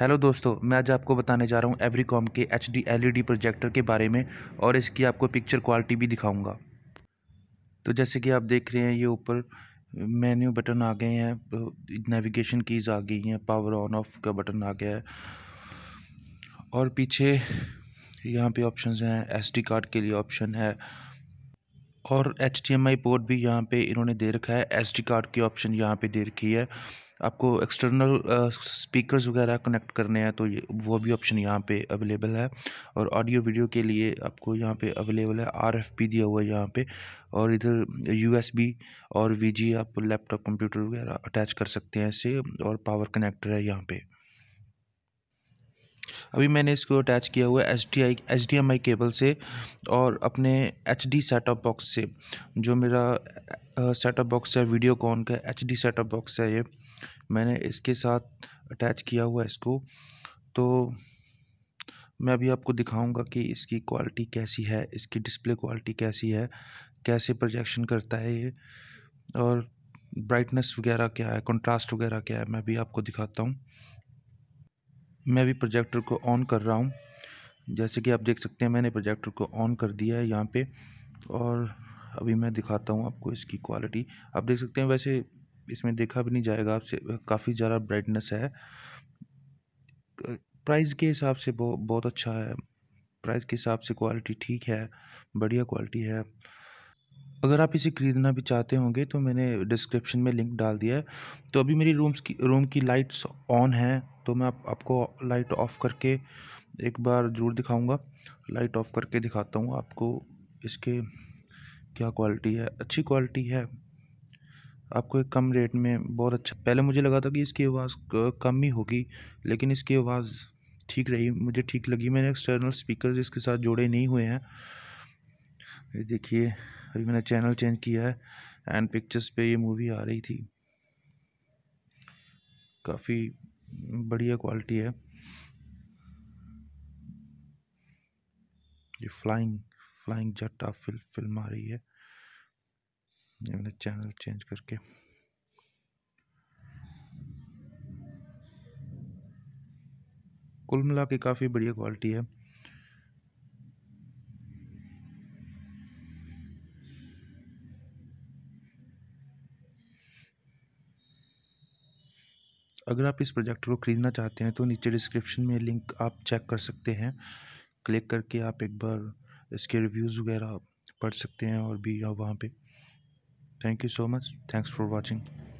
hello दोस्तों मैं आज आपको बताने जा रहा हूँ एवरीकॉम के एच डी प्रोजेक्टर के बारे में और इसकी आपको पिक्चर क्वालिटी भी दिखाऊंगा तो जैसे कि आप देख रहे हैं ये ऊपर मेन्यू बटन आ गए हैं नेविगेशन कीज़ आ गई हैं पावर ऑन ऑफ का बटन आ गया है और पीछे यहाँ पे ऑप्शंस हैं एस कार्ड के लिए ऑप्शन है और एच पोर्ट भी यहाँ पे इन्होंने दे रखा है एस कार्ड की ऑप्शन यहाँ पर दे रखी है आपको एक्सटर्नल स्पीकर्स वगैरह कनेक्ट करने हैं तो ये वो भी ऑप्शन यहाँ पे अवेलेबल है और ऑडियो वीडियो के लिए आपको यहाँ पे अवेलेबल है आर दिया हुआ है यहाँ पे और इधर यू और वी आप लैपटॉप कंप्यूटर वगैरह अटैच कर सकते हैं इसे और पावर कनेक्टर है यहाँ पर अभी मैंने इसको अटैच किया हुआ है H D I H D M I cable से और अपने एच डी सेटअप बॉक्स से जो मेरा सेटअप बॉक्स है वीडियो कॉन का एच डी सेटअप बॉक्स है ये मैंने इसके साथ अटैच किया हुआ है इसको तो मैं अभी आपको दिखाऊंगा कि इसकी क्वालिटी कैसी है इसकी डिस्प्ले क्वालिटी कैसी है कैसे प्रोजेक्शन करता है ये और ब्राइटनेस वगैरह क्या है कंट्रास्ट वगैरह क्या है मैं भी आपको दिखाता हूँ मैं अभी प्रोजेक्टर को ऑन कर रहा हूँ जैसे कि आप देख सकते हैं मैंने प्रोजेक्टर को ऑन कर दिया है यहाँ पे और अभी मैं दिखाता हूँ आपको इसकी क्वालिटी आप देख सकते हैं वैसे इसमें देखा भी नहीं जाएगा आपसे काफ़ी ज़्यादा ब्राइटनेस है प्राइस के हिसाब से बहुत अच्छा है प्राइस के हिसाब से क्वालिटी ठीक है बढ़िया क्वालिटी है अगर आप इसे ख़रीदना भी चाहते होंगे तो मैंने डिस्क्रिप्शन में लिंक डाल दिया है तो अभी मेरी रूम्स की रूम की लाइट्स ऑन हैं तो मैं आप, आपको लाइट ऑफ़ करके एक बार ज़रूर दिखाऊंगा लाइट ऑफ़ करके दिखाता हूँ आपको इसके क्या क्वालिटी है अच्छी क्वालिटी है आपको एक कम रेट में बहुत अच्छा पहले मुझे लगा था कि इसकी आवाज़ कम ही होगी लेकिन इसकी आवाज़ ठीक रही मुझे ठीक लगी मैंने एक्सटर्नल स्पीकर इसके साथ जोड़े नहीं हुए हैं ये देखिए अभी मैंने चैनल चेंज किया है एंड पिक्चर्स पे ये मूवी आ रही थी काफ़ी बढ़िया क्वालिटी है ये flying flying off film film आ रही है ये मैंने चैनल चेंज करके कुल मिला के काफ़ी बढ़िया क्वालिटी है अगर आप इस प्रोजेक्टर को ख़रीदना चाहते हैं तो नीचे डिस्क्रिप्शन में लिंक आप चेक कर सकते हैं क्लिक करके आप एक बार इसके रिव्यूज़ वगैरह पढ़ सकते हैं और भी वहाँ पे thank you so much thanks for watching